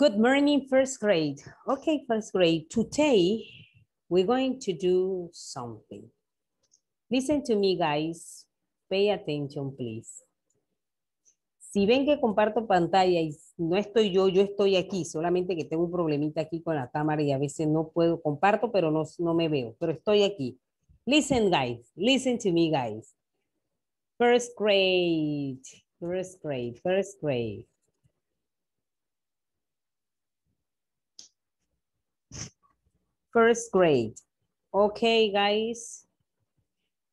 Good morning, first grade. Okay, first grade, today we're going to do something. Listen to me, guys. Pay attention, please. Si ven que comparto pantalla y no estoy yo, yo estoy aquí, solamente que tengo un problemita aquí con la cámara y a veces no puedo, comparto, pero no, no me veo, pero estoy aquí. Listen, guys. Listen to me, guys. First grade, first grade, first grade. first grade. Okay, guys.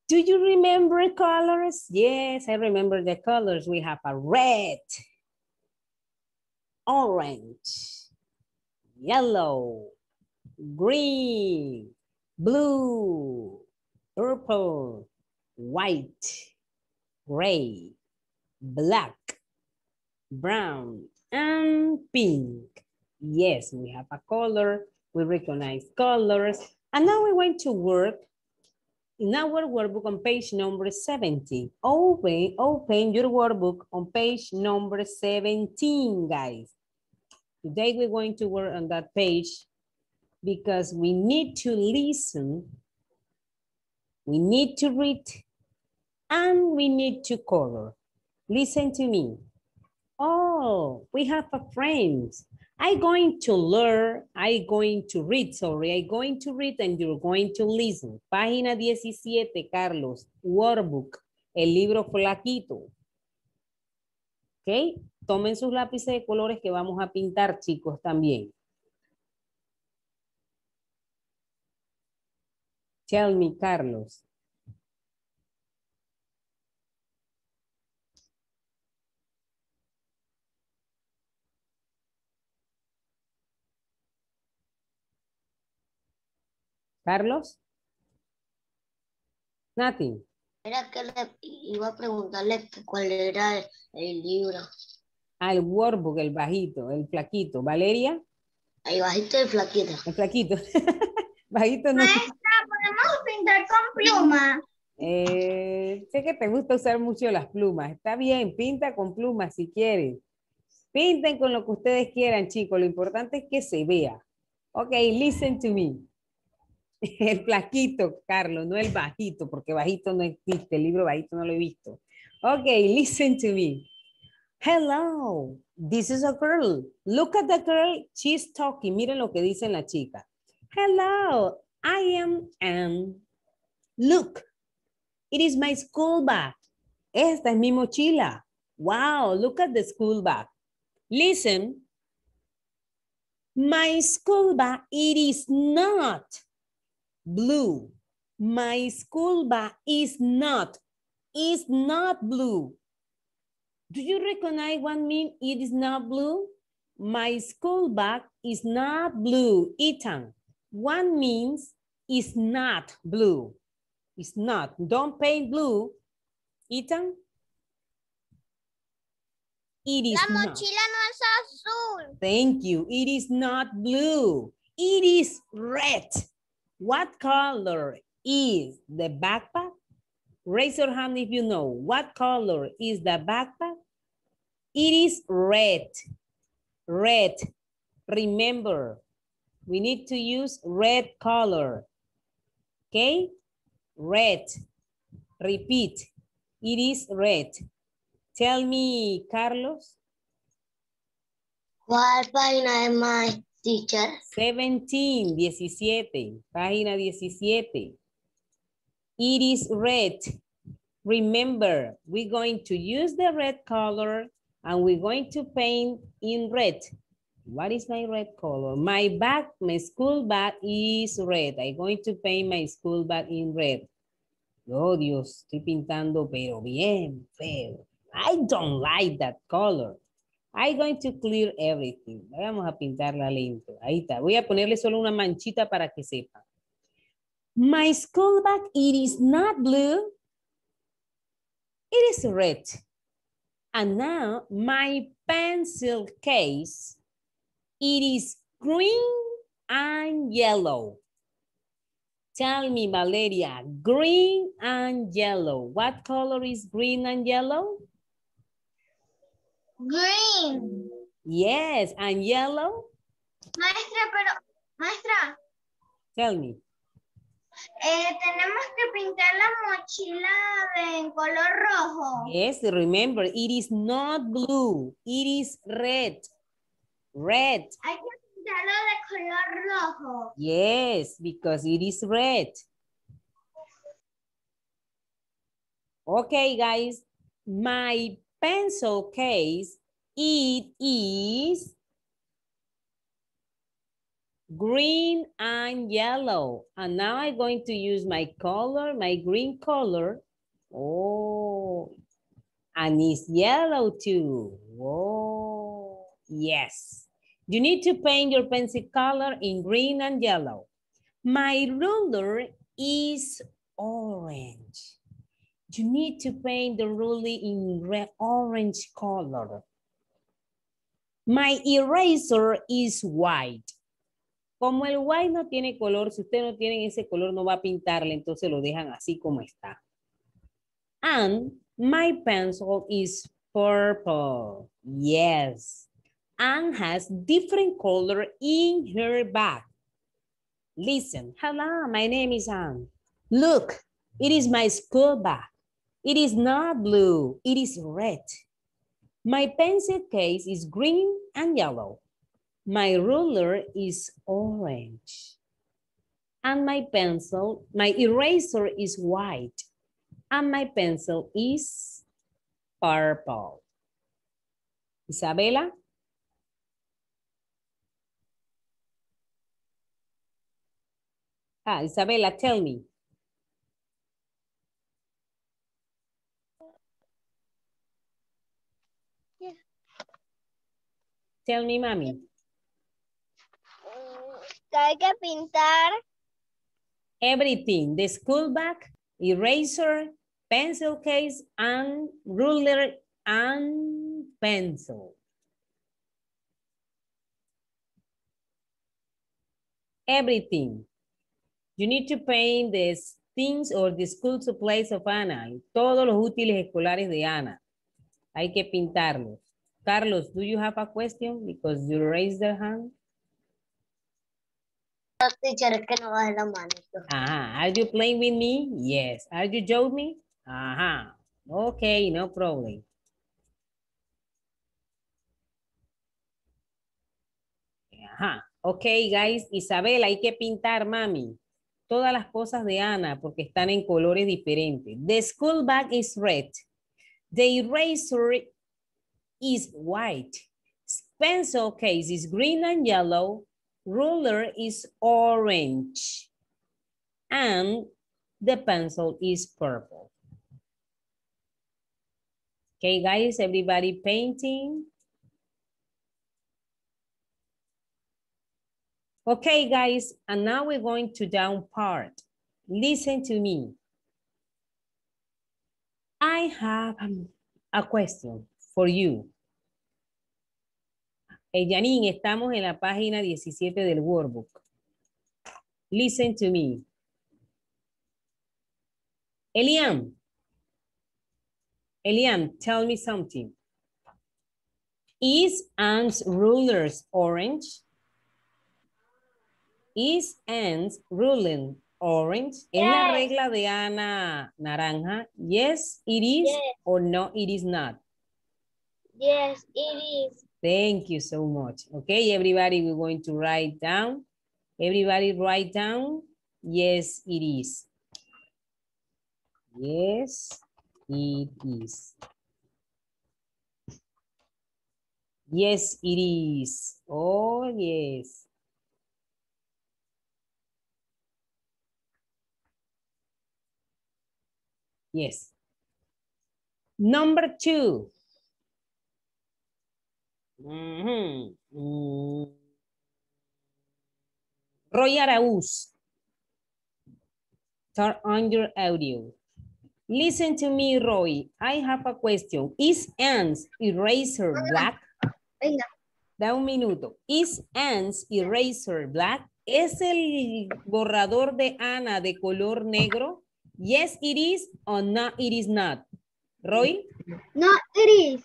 Do you remember colors? Yes, I remember the colors. We have a red, orange, yellow, green, blue, purple, white, gray, black, brown, and pink. Yes, we have a color we recognize colors. And now we're going to work in our workbook on page number 70. Open, open your workbook on page number 17, guys. Today we're going to work on that page because we need to listen, we need to read, and we need to color. Listen to me. Oh, we have a friend. I going to learn, I going to read, sorry, I going to read and you're going to listen. Página 17, Carlos, workbook, el libro flaquito. ¿Ok? Tomen sus lápices de colores que vamos a pintar, chicos, también. Tell me, Carlos. Carlos. Nati. Era que iba a preguntarle cuál era el, libro. Ah, el workbook, el bajito, el flaquito. ¿Valeria? El bajito y el flaquito. El flaquito. bajito no. Maestra, ¿podemos pintar con plumas eh, sé que te gusta usar mucho las plumas. Está bien, pinta con plumas si quieres. Pinten con lo que ustedes quieran, chicos. Lo importante es que se vea. Ok, listen to me el plaquito, Carlos, no el bajito, porque bajito no existe, el libro bajito no lo he visto. Ok, listen to me. Hello, this is a girl. Look at the girl, she's talking. Miren lo que dice la chica. Hello, I am Anne. Look, it is my school bag. Esta es mi mochila. Wow, look at the school bag. Listen, my school bag, it is not blue. My school bag is not, is not blue. Do you recognize what mean it is not blue? My school bag is not blue, Ethan. One means is not blue. It's not. Don't paint blue, Ethan. It is La mochila not. no es azul. Thank you. It is not blue. It is red. What color is the backpack? Raise your hand if you know. What color is the backpack? It is red. Red. Remember, we need to use red color. Okay? Red. Repeat. It is red. Tell me, Carlos. What pain am I? Teacher. 17, 17, página 17. It is red. Remember, we're going to use the red color and we're going to paint in red. What is my red color? My bag, my school bag is red. I'm going to paint my school bag in red. Oh, Dios, estoy pintando, pero bien feo. I don't like that color. I'm going to clear everything. Vamos a pintarla lento. Ahí está. Voy a ponerle solo una manchita para que sepa. My school bag, it is not blue. It is red. And now my pencil case, it is green and yellow. Tell me, Valeria, green and yellow. What color is green and yellow? Green. Yes, and yellow? Maestra, pero, maestra. Tell me. Eh, tenemos que pintar la mochila de, en color rojo. Yes, remember, it is not blue, it is red. Red. Hay que pintarlo de color rojo. Yes, because it is red. Okay, guys, my pencil case, it is green and yellow. And now I'm going to use my color, my green color. Oh, and it's yellow too. Whoa, oh, yes. You need to paint your pencil color in green and yellow. My ruler is orange. You need to paint the ruler in red orange color. My eraser is white. Como el white no tiene color, si usted no tiene ese color, no va a pintarle, entonces lo dejan así como está. And my pencil is purple. Yes. Anne has different color in her bag. Listen, hello, my name is Anne. Look, it is my school bag. It is not blue, it is red. My pencil case is green and yellow. My ruler is orange. And my pencil, my eraser is white. And my pencil is purple. Isabella? Ah, Isabella, tell me. Tell me, mami. Mm, hay que pintar. Everything. The school bag, eraser, pencil case, and ruler and pencil. Everything. You need to paint the things or the school supplies of Ana. Todos los útiles escolares de Ana. Hay que pintarlos. Carlos, do you have a question? Because you raised your hand. Ah, are you playing with me? Yes. Are you joking Ajá. Okay, no problem. Ajá. Ok, guys. Isabel, hay que pintar, mami. Todas las cosas de Ana porque están en colores diferentes. The school bag is red. The eraser is white. Pencil case is green and yellow. Ruler is orange. And the pencil is purple. Okay, guys, everybody painting. Okay, guys, and now we're going to down part. Listen to me. I have a question for you. Eh, Janine, estamos en la página 17 del workbook. Listen to me. Eliam. Eliam, tell me something. Is Anne's rulers orange? Is Anne's ruling orange? Es la regla de Ana naranja. Yes, it is or no, it is not. Yes, it is. Thank you so much. Okay, everybody, we're going to write down. Everybody write down. Yes, it is. Yes, it is. Yes, it is. Oh, yes. Yes. Number two. Roy Araúz. Turn on your audio. Listen to me, Roy. I have a question. Is Anne's eraser black? Da un minuto. Is Anne's eraser black? ¿Es el borrador de Ana de color negro? Yes, it is or no, it is not. Roy? No, it is.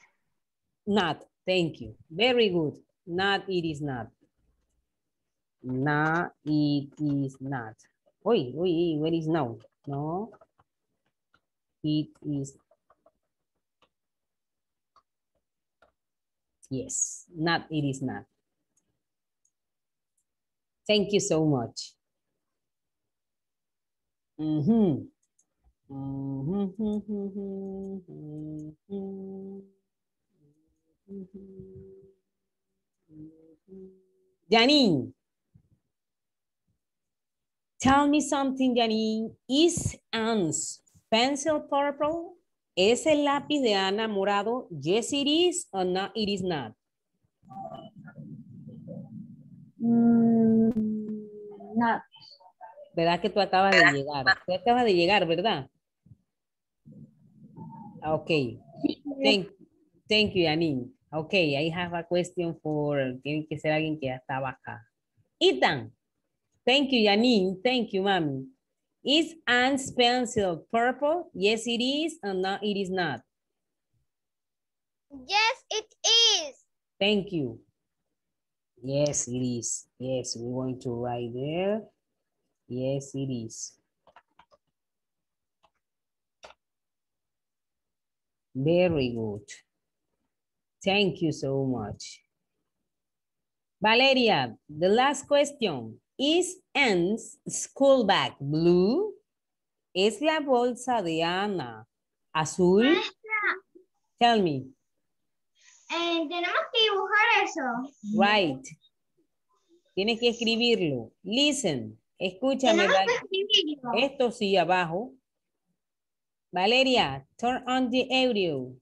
Not. Thank you. Very good. Not, it is not. Not it is not. Oi, oi, where is now? No. It is. Yes, not, it is not. Thank you so much. Mm -hmm. Mm -hmm. Mm -hmm. Mm -hmm. Janine. Tell me something, Janine. Is Anne's pencil purple? ¿Es el lápiz de Ana morado? Yes, it is, or no, it is not. Mm, ¿Verdad que tú acabas de llegar? acabas de llegar, ¿verdad? Ah, ok. Thank, thank you, Janine. Okay, I have a question for, tiene que ser alguien que ya estaba acá. Ethan, thank you, Janine, thank you, mami. Is Anne's pencil purple? Yes, it is, and no, it is not. Yes, it is. Thank you. Yes, it is. Yes, we're going to write there. Yes, it is. Very good. Thank you so much. Valeria, the last question. ¿Is Anne's school bag blue? ¿Es la bolsa de Ana azul? Ah, Tell me. Eh, tenemos que dibujar eso. Right. Tienes que escribirlo. Listen. Escúchame. Esto sí abajo. Valeria, turn on the audio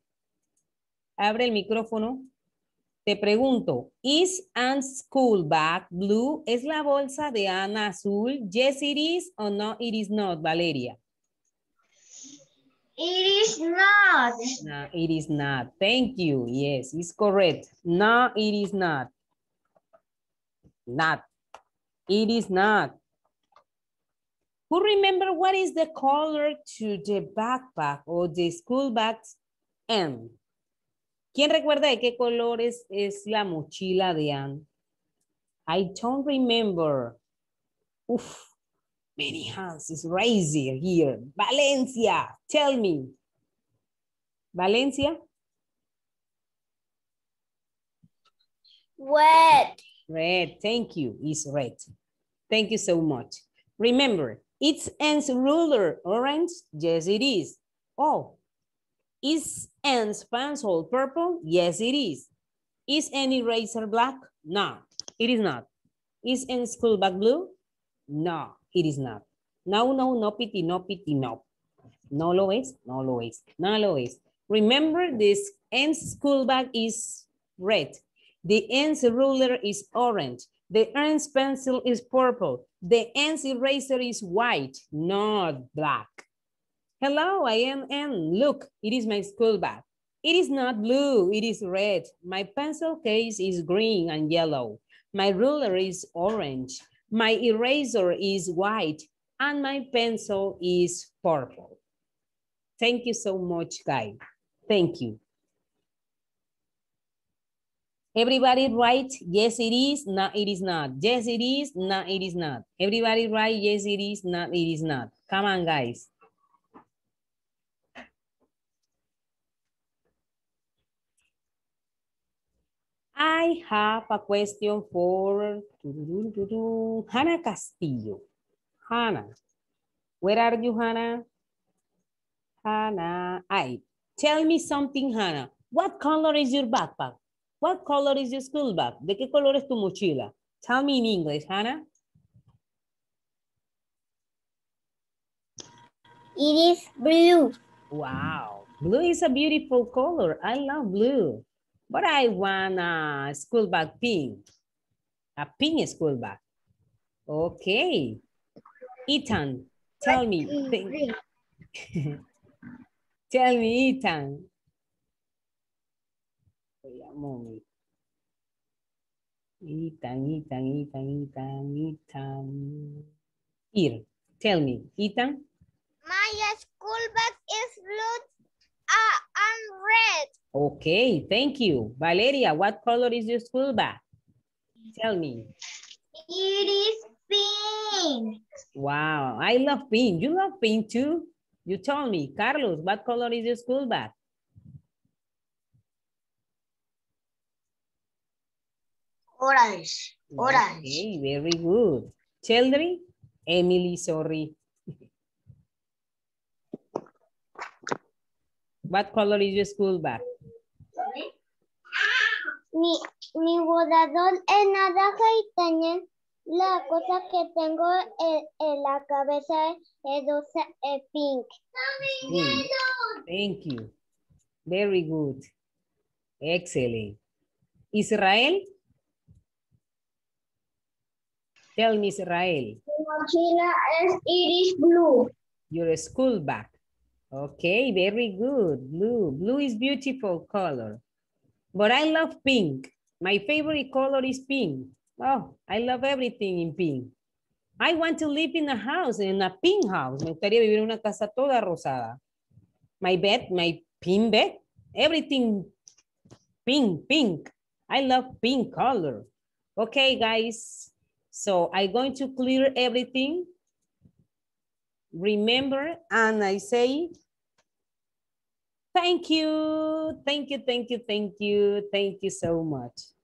abre el micrófono. Te pregunto, ¿is Anne's school bag blue? ¿Es la bolsa de Ana azul? Yes, it is Or no, it is not, Valeria. It is not. No, it is not. Thank you. Yes, it's correct. No, it is not. Not. It is not. Who remember what is the color to the backpack or the school bag? ¿Quién recuerda de qué colores es la mochila de Anne? I don't remember. Uf, many hands is raising here. Valencia, tell me. Valencia? Red. Red, thank you, It's red. Thank you so much. Remember, it's Anne's ruler, orange? Yes, it is. Oh, Is Anne's pencil purple? Yes, it is. Is any razor black? No, it is not. Is Anne's school bag blue? No, it is not. No, no, no pity, no pity, no. No lo es, no lo es, no lo es. Remember this Anne's school bag is red. The Anne's ruler is orange. The Anne's pencil is purple. The Anne's eraser is white, not black. Hello, I am Anne. Look, it is my school bag. It is not blue, it is red. My pencil case is green and yellow. My ruler is orange. My eraser is white. And my pencil is purple. Thank you so much, guys. Thank you. Everybody write, yes it is, no it is not. Yes it is, no it is not. Everybody write, yes it is, no it is not. Come on, guys. I have a question for Hannah Castillo. Hannah, where are you, Hannah? Hannah, I. Tell me something, Hannah. What color is your backpack? What color is your school bag? ¿De qué color es tu mochila? Tell me in English, Hannah. It is blue. Wow. Blue is a beautiful color. I love blue. But I want a school bag pink, a pink school bag. Okay. Ethan, tell me. tell me, Ethan. Wait a moment. Ethan, Ethan, Ethan, Ethan, Ethan. Here, tell me, Ethan. My school bag is blue red. Okay, thank you. Valeria, what color is your school bag? Tell me. It is pink. Wow, I love pink. You love pink too? You told me. Carlos, what color is your school bag? Orange. Orange. Okay, very good. Children, Emily, sorry. What color is your school bag? Mi, mi es naranja y tiene la cosa que tengo en, en la cabeza es, es pink. Thank you. Very good. Excellent. Israel? Tell me, Israel. Mi mochila es iris blue. Your school bag. Okay, very good. Blue. Blue is beautiful color. But I love pink. My favorite color is pink. Oh, I love everything in pink. I want to live in a house, in a pink house. Me gustaría vivir en una casa toda rosada. My bed, my pink bed, everything pink, pink. I love pink color. Okay, guys. So I'm going to clear everything remember and I say, thank you, thank you, thank you, thank you, thank you so much.